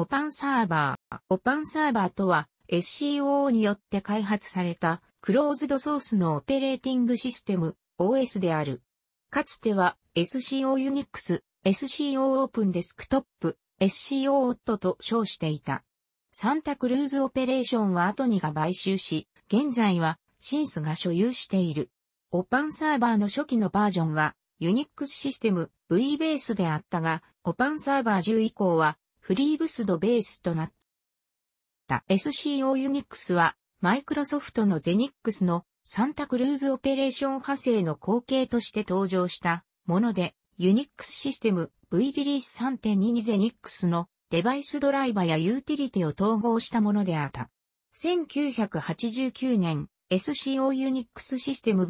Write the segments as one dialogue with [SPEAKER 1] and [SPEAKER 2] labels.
[SPEAKER 1] オパンサーバー。オパンサーバーとは SCO によって開発されたクローズドソースのオペレーティングシステム OS である。かつては SCO Unix、SCO オープンデスクトップ、SCO 夫と称していた。サンタクルーズオペレーションは後にが買収し、現在はシンスが所有している。オパンサーバーの初期のバージョンはユニックスシステム V ベースであったが、オパンサーバー10以降はフリーブスドベースとなった。SCO ユニックスは、マイクロソフトのゼニックスのサンタクルーズオペレーション派生の後継として登場したもので、ユニックスシステム V リリース3.2にゼニックスのデバイスドライバーやユーティリティを統合したものであった。1989年、SCO ユニックスシステム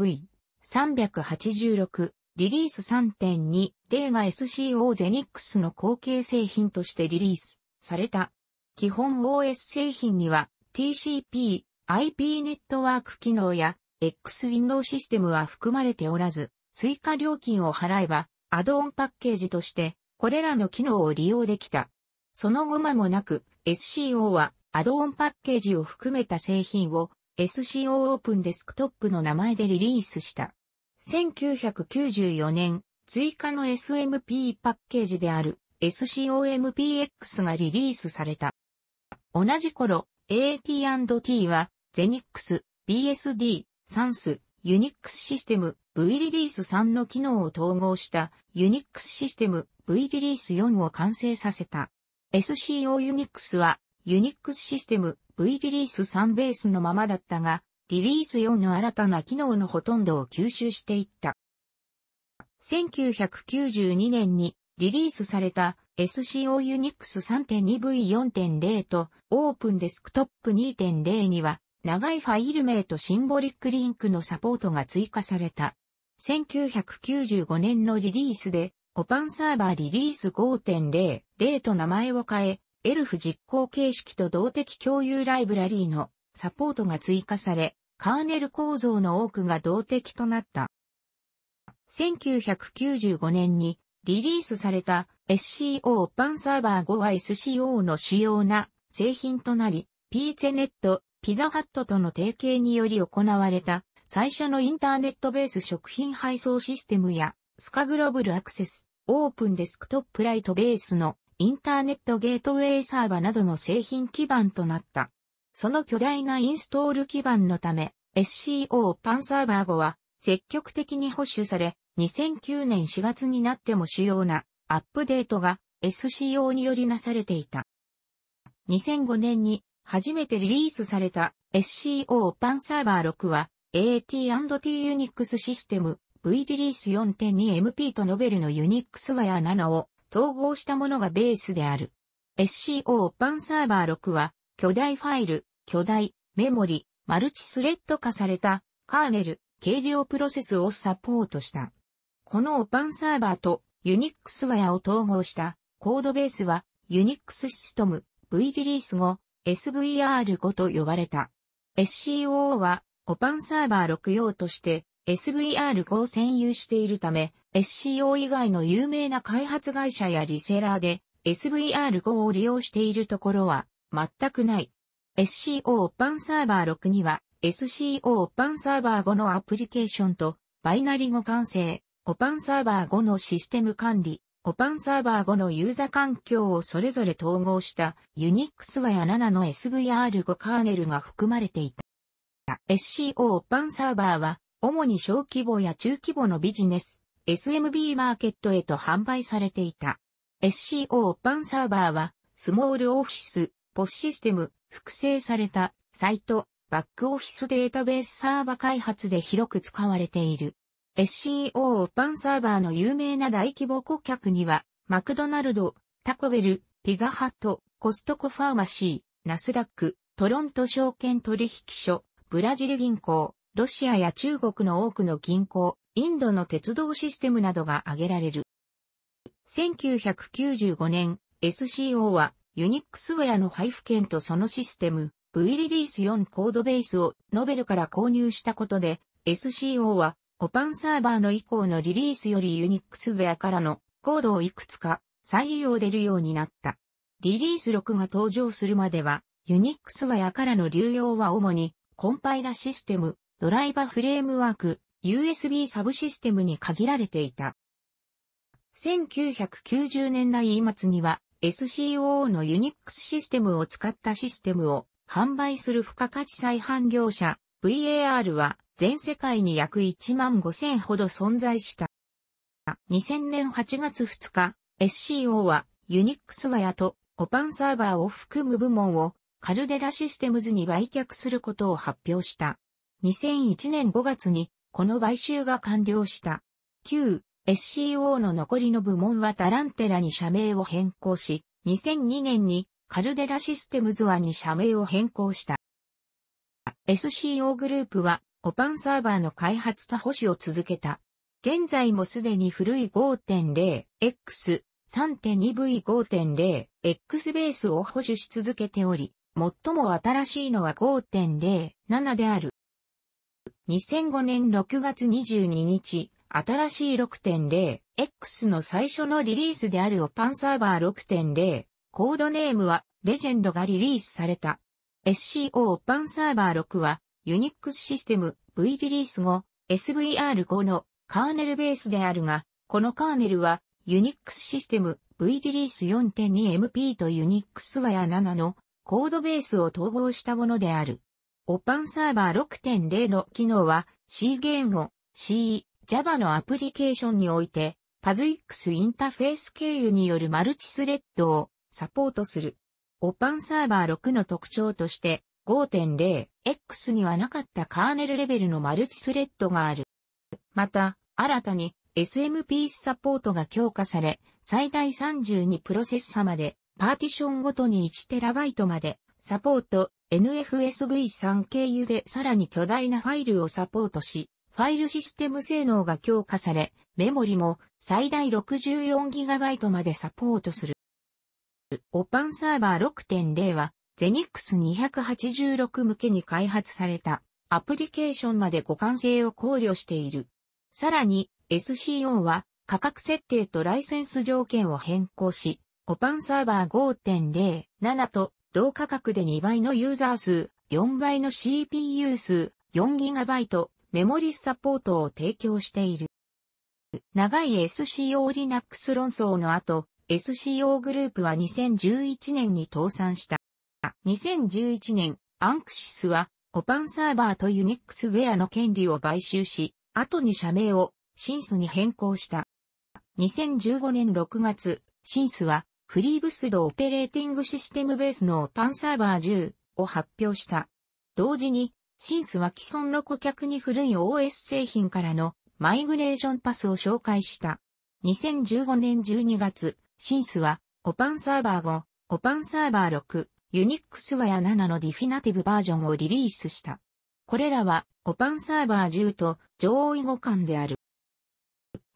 [SPEAKER 1] V386 リリース3.2、例が SCO ゼニックスの後継製品としてリリースされた。基本 OS 製品には TCP、IP ネットワーク機能や X ウィンドウシステムは含まれておらず、追加料金を払えばアドオンパッケージとしてこれらの機能を利用できた。その後間もなく SCO はアドオンパッケージを含めた製品を SCO オープンデスクトップの名前でリリースした。1994年、追加の SMP パッケージである SCOMPX がリリースされた。同じ頃、AT&T は、ゼニックス、BSD、サンス、ユニックスシステム V リリース3の機能を統合したユニックスシステム V リリース4を完成させた。SCO ユニックスはユニックスシステム V リリース3ベースのままだったが、リリース用の新たな機能のほとんどを吸収していった。1992年にリリースされた SCO Unix 3.2V4.0 と Open Desktop 2.0には長いファイル名とシンボリックリンクのサポートが追加された。1995年のリリースで o p ン n サーバーリリース5.0、0と名前を変え、エルフ実行形式と動的共有ライブラリーのサポートが追加され、カーネル構造の多くが動的となった。1995年にリリースされた SCO パンサーバー5は SCO の主要な製品となり、ピーチェネット、ピザハットとの提携により行われた最初のインターネットベース食品配送システムやスカグロブルアクセス、オープンデスクトップライトベースのインターネットゲートウェイサーバーなどの製品基盤となった。その巨大なインストール基盤のため、SCO パンサーバー5は積極的に保守され、2009年4月になっても主要なアップデートが SCO によりなされていた。2005年に初めてリリースされた SCO パンサーバー6は AT&T Unix システム V リリース 4.2MP とノベルの Unix ワヤ7を統合したものがベースである。SCO パンサーバー6は巨大ファイル巨大、メモリ、マルチスレッド化された、カーネル、軽量プロセスをサポートした。このオパンサーバーとニックスワイヤーを統合したコードベースは Unix システム V リリース後 SVR5 と呼ばれた。SCOO はオパンサーバー6用として SVR5 を占有しているため SCO 以外の有名な開発会社やリセラーで SVR5 を利用しているところは全くない。SCO オッパンサーバー6には SCO オッパンサーバー5のアプリケーションとバイナリ語完成、オパンサーバー5のシステム管理、オパンサーバー5のユーザ環境をそれぞれ統合した Unix ワヤ7の SVR5 カーネルが含まれていた。SCO オパンサーバーは主に小規模や中規模のビジネス、SMB マーケットへと販売されていた。SCO オパンサーバーはスモールオフィス、ポスシステム、複製されたサイト、バックオフィスデータベースサーバ開発で広く使われている。SCO オーパンサーバーの有名な大規模顧客には、マクドナルド、タコベル、ピザハット、コストコファーマシー、ナスダック、トロント証券取引所、ブラジル銀行、ロシアや中国の多くの銀行、インドの鉄道システムなどが挙げられる。1995年、SCO はユニックスウェアの配布権とそのシステム、V リリース4コードベースをノベルから購入したことで、SCO は、オパンサーバーの以降のリリースよりユニックスウェアからのコードをいくつか再利用出るようになった。リリース6が登場するまでは、ユニックスウェアからの流用は主に、コンパイラシステム、ドライバフレームワーク、USB サブシステムに限られていた。1990年代末には、SCO の Unix システムを使ったシステムを販売する付加価値再販業者 VAR は全世界に約1万5000ほど存在した。2000年8月2日、SCO はユニックスワヤとオパンサーバーを含む部門をカルデラシステムズに売却することを発表した。2001年5月にこの買収が完了した。旧 SCO の残りの部門はタランテラに社名を変更し、2002年にカルデラシステムズワに社名を変更した。SCO グループはオパンサーバーの開発と保守を続けた。現在もすでに古い 5.0X、3.2V5.0、X ベースを保守し続けており、最も新しいのは5.07である。2005年6月22日、新しい 6.0X の最初のリリースであるオパンサーバー6.0、コードネームはレジェンドがリリースされた。SCO オパンサーバー6は、ユニックスシステム V リリース後、SVR5 のカーネルベースであるが、このカーネルは、ユニックスシステム V リリース 4.2MP とユニックスワヤ7のコードベースを統合したものである。オパンサーバー6.0の機能は C 言語、C、Java のアプリケーションにおいて、PazX インターフェース経由によるマルチスレッドをサポートする。オパンサーバー6の特徴として、5.0X にはなかったカーネルレベルのマルチスレッドがある。また、新たに SMP サポートが強化され、最大32プロセッサまで、パーティションごとに 1TB まで、サポート NFSV3 経由でさらに巨大なファイルをサポートし、ファイルシステム性能が強化され、メモリも最大 64GB までサポートする。オパンサーバー6.0は、ゼニックス286向けに開発されたアプリケーションまで互換性を考慮している。さらに SCO は価格設定とライセンス条件を変更し、オパンサーバー5.07と同価格で2倍のユーザー数、4倍の CPU 数、4GB メモリサポートを提供している。長い SCO Linux 論争の後、SCO グループは2011年に倒産した。2011年、アンクシスは、オパンサーバーとユニックスウェアの権利を買収し、後に社名を、シンスに変更した。2015年6月、シンスは、フリーブスドオペレーティングシステムベースのオパンサーバー10を発表した。同時に、シンスは既存の顧客に古い OS 製品からのマイグレーションパスを紹介した。2015年12月、シンスは、オパンサーバー5、オパンサーバー6、ユニックスワや7のディフィナティブバージョンをリリースした。これらは、オパンサーバー10と上位互換である。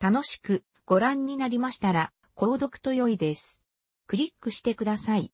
[SPEAKER 1] 楽しくご覧になりましたら、購読と良いです。クリックしてください。